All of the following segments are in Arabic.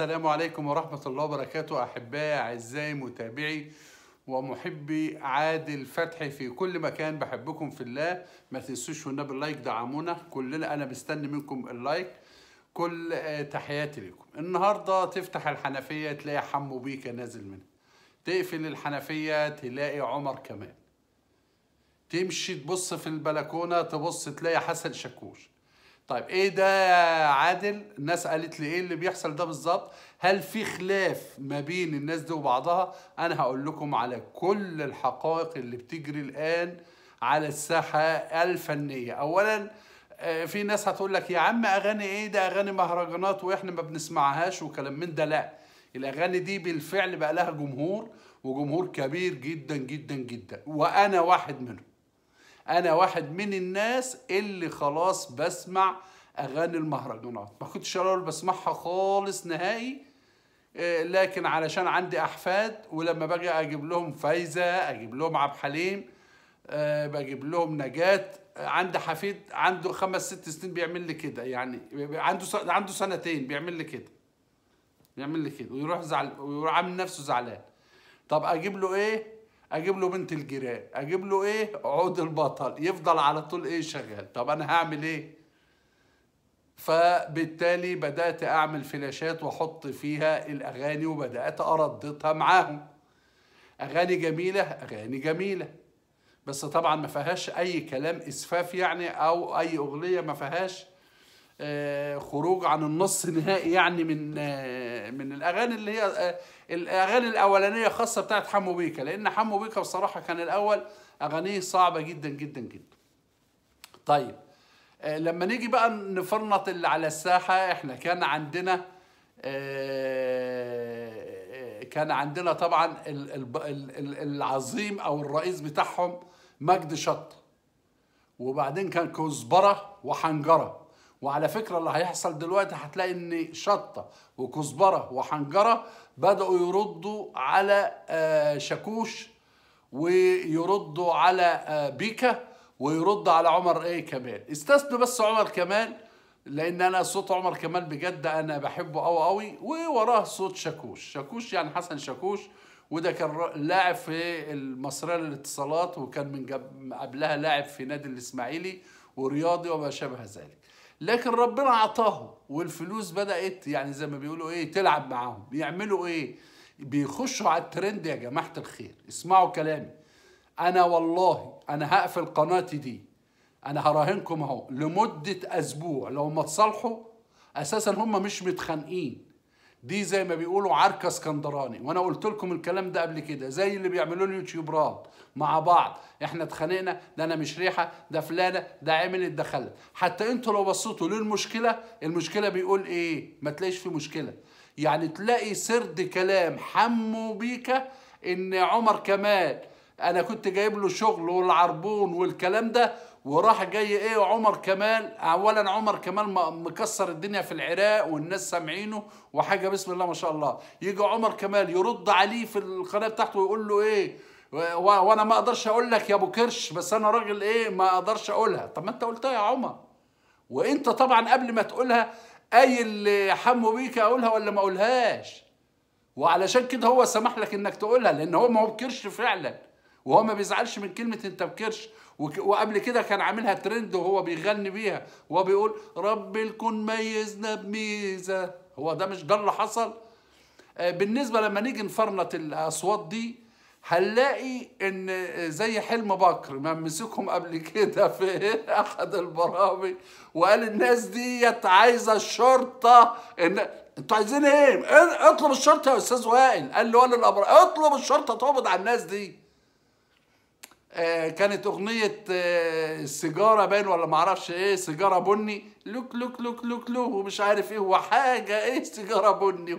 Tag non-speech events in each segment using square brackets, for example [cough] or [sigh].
السلام عليكم ورحمة الله وبركاته أحبائي أعزائي متابعي ومحبي عادل فتحي في كل مكان بحبكم في الله ما تنسوش والنبي اللايك دعمونا كلنا أنا مستني منكم اللايك كل آه، تحياتي لكم النهاردة تفتح الحنفية تلاقي حمو بيكا نازل منها تقفل الحنفية تلاقي عمر كمال تمشي تبص في البلكونة تبص تلاقي حسن شاكوش طيب ايه ده يا عادل الناس قالت لي ايه اللي بيحصل ده بالظبط هل في خلاف ما بين الناس دي وبعضها انا هقول لكم على كل الحقائق اللي بتجري الان على الساحه الفنيه اولا آه، في ناس هتقول لك يا عم اغاني ايه ده اغاني مهرجانات واحنا ما بنسمعهاش وكلام من ده لا الاغاني دي بالفعل بقى لها جمهور وجمهور كبير جدا جدا جدا وانا واحد منهم انا واحد من الناس اللي خلاص بسمع اغاني المهرجانات ما كنتش الاول بسمعها خالص نهائي آه، لكن علشان عندي احفاد ولما باجي اجيب لهم فايزه اجيب لهم عبد الحليم آه، بجيب لهم نجاه آه، عندي حفيد عنده خمس ست سنين بيعمل لي كده يعني عنده عنده سنتين بيعمل لي كده بيعمل لي كده ويروح زعل ويروح عامل نفسه زعلان طب اجيب له ايه اجيب له بنت الجيران اجيب له ايه عود البطل يفضل على طول ايه شغال طب انا هعمل ايه فبالتالي بدات اعمل فلاشات واحط فيها الاغاني وبدات ارددها معاهم اغاني جميله اغاني جميله بس طبعا ما فيهاش اي كلام اسفاف يعني او اي اغنيه ما فيهاش آه، خروج عن النص نهائي يعني من آه، من الاغاني اللي هي آه، الاغاني الاولانيه خاصه بتاعت حمو بيكا لان حمو بيكا بصراحه كان الاول اغانيه صعبه جدا جدا جدا طيب لما نيجي بقى نفرنط اللي على الساحه احنا كان عندنا كان عندنا طبعا العظيم او الرئيس بتاعهم مجد شط وبعدين كان كزبره وحنجره وعلى فكرة اللي هيحصل دلوقتي هتلاقي ان شطة وكزبرة وحنجرة بدأوا يردوا على آه، شاكوش ويردوا على آه، بيكا ويرد على عمر ايه كمال استثنوا بس عمر كمال لان انا صوت عمر كمال بجد انا بحبه قوي قوي ووراه صوت شاكوش شاكوش يعني حسن شاكوش وده كان لاعب في المصريه للاتصالات وكان من قبلها لاعب في نادي الاسماعيلي ورياضي وما شابه ذلك لكن ربنا عطاهم والفلوس بدات يعني زي ما بيقولوا ايه تلعب معاهم بيعملوا ايه بيخشوا على الترند يا جماعه الخير اسمعوا كلامي انا والله انا هقفل قناتي دي انا هراهنكم اهو لمده اسبوع لو ما تصالحوا اساسا هم مش متخانقين دي زي ما بيقولوا عركة اسكندراني وانا قلت لكم الكلام ده قبل كده زي اللي بيعملوه اليوتيوبرات مع بعض احنا اتخانقنا ده انا مش ريحة ده فلانة ده عملت ده خلت حتى انتوا لو بصيتوا للمشكلة المشكلة بيقول ايه ما تلاقيش في مشكلة يعني تلاقي سرد كلام حمو بيك ان عمر كمال انا كنت جايب له شغل والعربون والكلام ده وراح جاي ايه عمر كمال اولا عمر كمال مكسر الدنيا في العراق والناس سامعينه وحاجه بسم الله ما شاء الله يجي عمر كمال يرد عليه في القناه بتاعته ويقول له ايه وانا ما اقدرش اقول لك يا ابو كرش بس انا راجل ايه ما اقدرش اقولها طب ما انت قلتها يا عمر وانت طبعا قبل ما تقولها اي اللي حمو بيك اقولها ولا ما اقولهاش وعلشان كده هو سمح لك انك تقولها لان هو ما هو بكرش فعلا وهو ما بيزعلش من كلمة انت بكرش وقبل كده كان عاملها ترند وهو بيغني بيها وهو بيقول رب الكون ميزنا بميزة هو ده مش ده اللي حصل آه، بالنسبة لما نيجي نفرنط الأصوات دي هنلاقي ان آه، زي حلم بكر ما مسكهم قبل كده في [laughs] احد البرامج وقال الناس ديت عايزه الشرطه ان انتوا عايزين ايه؟, إيه؟ اطلب الشرطه يا استاذ وائل قال له وائل الابرار اطلب الشرطه تقبض على الناس دي آه، كانت اغنيه آه، سيجاره باين ولا معرفش ايه سيجاره بني لوك لوك لوك لوك لوك ومش عارف ايه وحاجه ايه سيجاره بني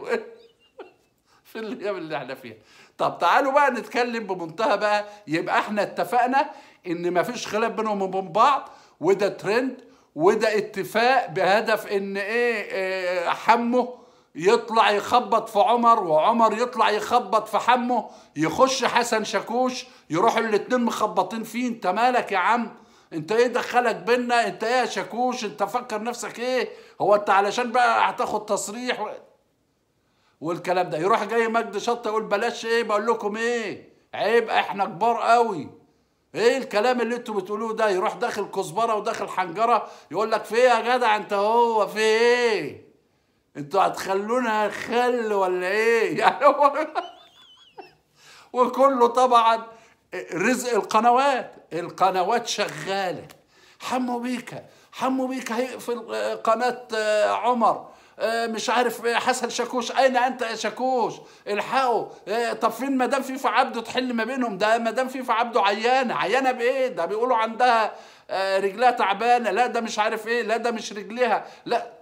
[laughs] في الايام اللي احنا فيها طب تعالوا بقى نتكلم بمنتهى بقى يبقى احنا اتفقنا ان مفيش خلاف بينهم وبين بعض وده ترند وده اتفاق بهدف ان ايه, إيه حمه يطلع يخبط في عمر وعمر يطلع يخبط في حمه يخش حسن شاكوش يروحوا الاتنين مخبطين فيه انت مالك يا عم انت ايه دخلك بينا انت ايه يا شاكوش انت فكر نفسك ايه هو انت علشان بقى هتاخد تصريح و... والكلام ده يروح جاي مجد شط يقول بلاش ايه بقول لكم ايه عيب احنا كبار قوي ايه الكلام اللي انتوا بتقولوه ده يروح داخل كزبره وداخل حنجره يقول لك في ايه يا جدع انت هو في ايه انتوا هتخلونا خل ولا ايه [laughs] يعني هو وكله طبعا رزق القنوات القنوات شغاله حمو بيكا حمو بيكا هيقفل آه، قناه آه، عمر آه، مش عارف حسن شاكوش اين انت يا شاكوش الحقوا طب فين مدام فيفا عبده تحل ما بينهم ده مدام فيفا عبده عيانه عيانه بايه ده بيقولوا عندها رجلها تعبانه لا ده مش عارف ايه لا ده مش رجليها لا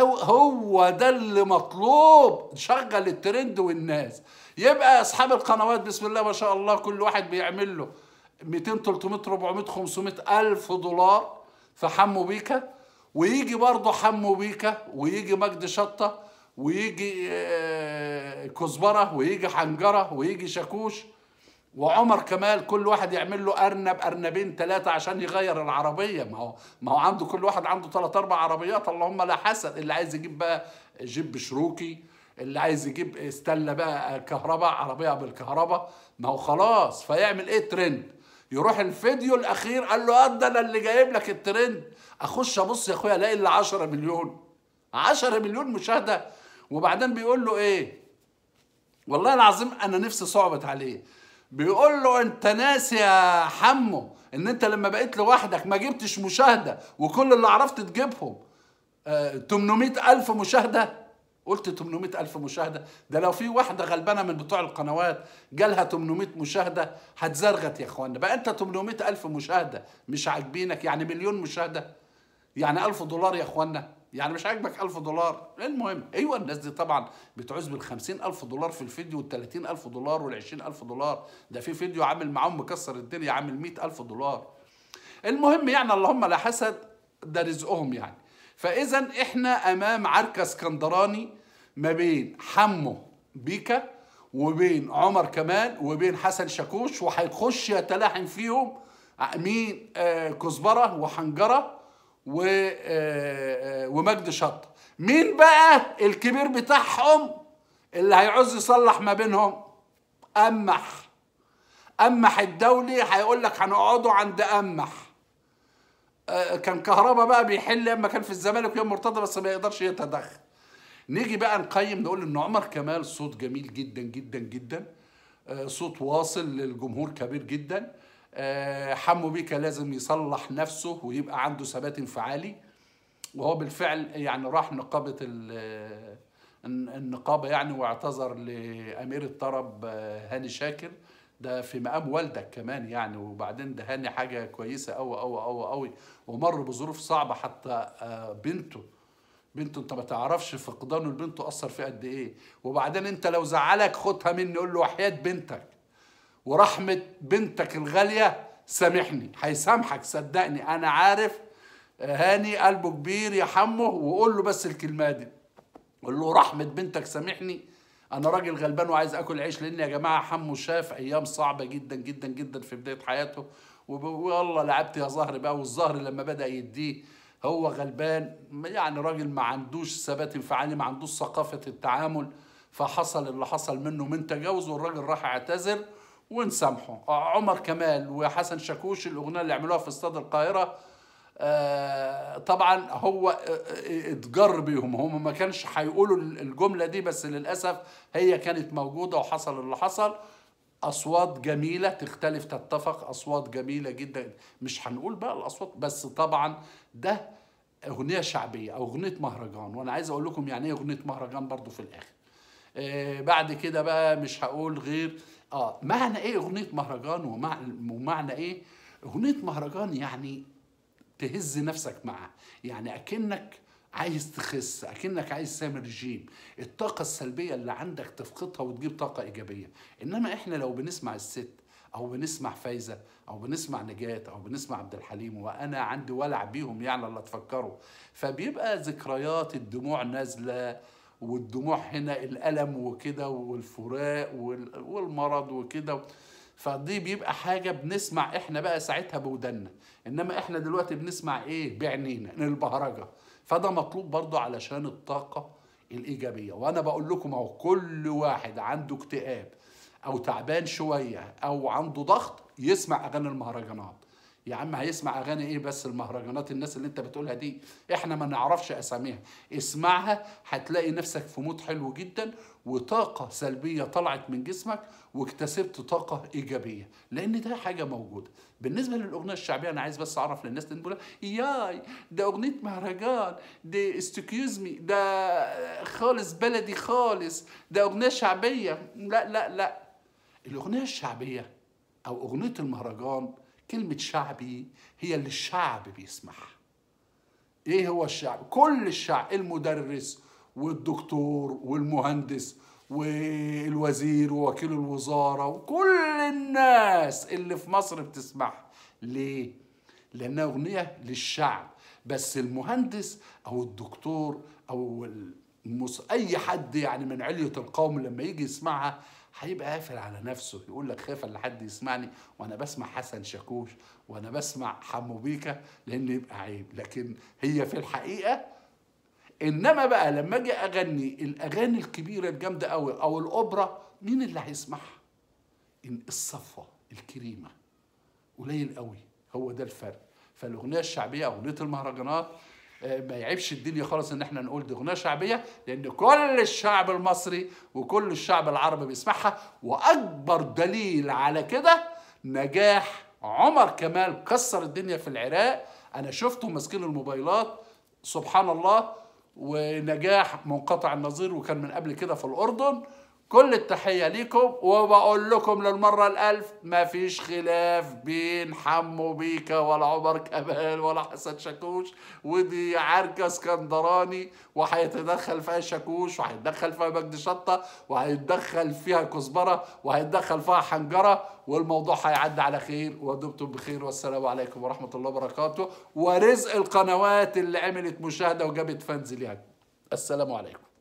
هو ده اللي مطلوب شغل الترند والناس يبقى اصحاب القنوات بسم الله ما شاء الله كل واحد بيعمل له 200 300 400 500 الف دولار في حمو بيكا ويجي برضه حمو بيكا ويجي مجد شطه ويجي آه، كزبره ويجي حنجره ويجي شاكوش وعمر كمال كل واحد يعمل له ارنب ارنبين ثلاثه عشان يغير العربيه ما هو ما هو عنده كل واحد عنده ثلاث اربع عربيات اللهم لا حسد اللي عايز يجيب بقى جيب شروكي اللي عايز يجيب استله بقى كهرباء عربيه بالكهرباء ما هو خلاص فيعمل ايه ترند يروح الفيديو الاخير قال له آه، ده انا اللي جايب لك الترند اخش ابص يا اخويا الاقي الا 10 مليون 10 مليون مشاهده وبعدين بيقول له ايه والله العظيم انا نفسي صعبت عليه بيقول له انت ناسي يا حمو ان انت لما بقيت لوحدك ما جبتش مشاهدة وكل اللي عرفت تجيبهم آه 800 ألف مشاهدة قلت 800 ألف مشاهدة ده لو في واحدة غلبانة من بتوع القنوات جالها 800 مشاهدة هتزرغت يا اخوانا بقى انت 800 ألف مشاهدة مش عاجبينك يعني مليون مشاهدة يعني ألف دولار يا اخوانا يعني مش عاجبك 1000 دولار المهم ايوه الناس دي طبعا بتعوز بال 50000 دولار في الفيديو وال 30000 دولار وال 20000 دولار ده في فيديو عامل معاهم مكسر الدنيا عامل 100000 دولار المهم يعني اللهم لا حسد ده رزقهم يعني فاذا احنا امام عركه اسكندراني ما بين حمو بيكا وبين عمر كمال وبين حسن شاكوش وهيخش يتلاحم فيهم مين آه كزبره وحنجره آه، آه، ومجد شط مين بقى الكبير بتاعهم اللي هيعوز يصلح ما بينهم أمح أمح الدولي هيقول لك هنقعدوا عند أمح آه، كان كهربا بقى بيحل لما كان في الزمالك يوم مرتضى بس ما يقدرش يتدخل نيجي بقى نقيم نقول ان عمر كمال صوت جميل جدا جدا جدا صوت واصل للجمهور كبير جدا آه، حمو بيكا لازم يصلح نفسه ويبقى عنده ثبات انفعالي وهو بالفعل يعني راح نقابة آه، النقابة يعني واعتذر لأمير الطرب آه، هاني شاكر ده في مقام والدك كمان يعني وبعدين ده هاني حاجة كويسة أو أو أو أو ومر بظروف صعبة حتى بنته بنته انت ما تعرفش فقدانه لبنته اثر فيه قد ايه وبعدين انت لو زعلك خدها مني قول له وحياه بنتك ورحمة بنتك الغالية سامحني هيسامحك صدقني أنا عارف هاني قلبه كبير يا حمه وقول له بس الكلمة دي قول له رحمة بنتك سامحني أنا راجل غلبان وعايز آكل عيش لأن يا جماعة حمه شاف أيام صعبة جدا جدا جدا في بداية حياته والله لعبت يا ظهر بقى والظهر لما بدأ يديه هو غلبان يعني راجل ما عندوش ثبات انفعالي ما عندوش ثقافة التعامل فحصل اللي حصل منه من تجاوز والراجل راح اعتذر ونسامحه آه، عمر كمال وحسن شاكوش الاغنيه اللي عملوها في استاد القاهره آه، طبعا هو آه، اتجر بيهم هم ما كانش هيقولوا الجمله دي بس للاسف هي كانت موجوده وحصل اللي حصل اصوات جميله تختلف تتفق اصوات جميله جدا مش هنقول بقى الاصوات بس طبعا ده اغنيه شعبيه او اغنيه مهرجان وانا عايز اقول لكم يعني ايه اغنيه مهرجان برضو في الاخر بعد كده بقى مش هقول غير اه معنى ايه اغنيه مهرجان ومعنى ايه اغنيه مهرجان يعني تهز نفسك معها يعني اكنك عايز تخس اكنك عايز تعمل رجيم الطاقه السلبيه اللي عندك تفقدها وتجيب طاقه ايجابيه انما احنا لو بنسمع الست او بنسمع فايزه او بنسمع نجاه او بنسمع عبد الحليم وانا عندي ولع بيهم يعني الله تفكروا فبيبقى ذكريات الدموع نازله والدموع هنا الألم وكده والفراق والمرض وكده فدي بيبقى حاجة بنسمع احنا بقى ساعتها بودنا انما احنا دلوقتي بنسمع ايه بعنينا البهرجة فده مطلوب برضو علشان الطاقة الإيجابية وأنا بقول لكم أهو كل واحد عنده اكتئاب أو تعبان شوية أو عنده ضغط يسمع أغاني المهرجانات يا عم هيسمع اغاني ايه بس المهرجانات الناس اللي انت بتقولها دي احنا ما نعرفش اساميها اسمعها هتلاقي نفسك في مود حلو جدا وطاقة سلبية طلعت من جسمك واكتسبت طاقة إيجابية لأن ده حاجة موجودة بالنسبة للأغنية الشعبية أنا عايز بس أعرف للناس اللي بتقول ياي ده أغنية مهرجان دي استكيوز مي ده خالص بلدي خالص ده أغنية شعبية لا لا لا الأغنية الشعبية أو أغنية المهرجان كلمة شعبي هي اللي الشعب بيسمعها ايه هو الشعب؟ كل الشعب المدرس والدكتور والمهندس والوزير ووكيل الوزارة وكل الناس اللي في مصر بتسمعها ليه؟ لأنها أغنية للشعب بس المهندس أو الدكتور أو المس... أي حد يعني من علية القوم لما يجي يسمعها هيبقى قافل على نفسه يقول لك خايف اللي حد يسمعني وانا بسمع حسن شاكوش وانا بسمع حمو بيكا لان يبقى عيب لكن هي في الحقيقه انما بقى لما اجي اغني الاغاني الكبيره الجامده قوي او الاوبرا مين اللي هيسمعها ان الصفوه الكريمه قليل قوي هو ده الفرق فالاغنيه الشعبيه اغنيه المهرجانات آه، ما يعيبش الدنيا خالص ان احنا نقول دي اغنيه شعبيه لان كل الشعب المصري وكل الشعب العربي بيسمعها واكبر دليل على كده نجاح عمر كمال كسر الدنيا في العراق انا شفته ماسكين الموبايلات سبحان الله ونجاح منقطع النظير وكان من قبل كده في الاردن كل التحية ليكم وبقول لكم للمرة الألف مفيش خلاف بين حمو بيكا ولا عمر كمال ولا حسن شاكوش ودي عركة اسكندراني وهيتدخل فيها شاكوش وهيتدخل فيها مجد شطة وهيتدخل فيها كزبرة وهيتدخل فيها حنجرة والموضوع هيعدي على خير ودمتم بخير والسلام عليكم ورحمة الله وبركاته ورزق القنوات اللي عملت مشاهدة وجابت فانز ليها السلام عليكم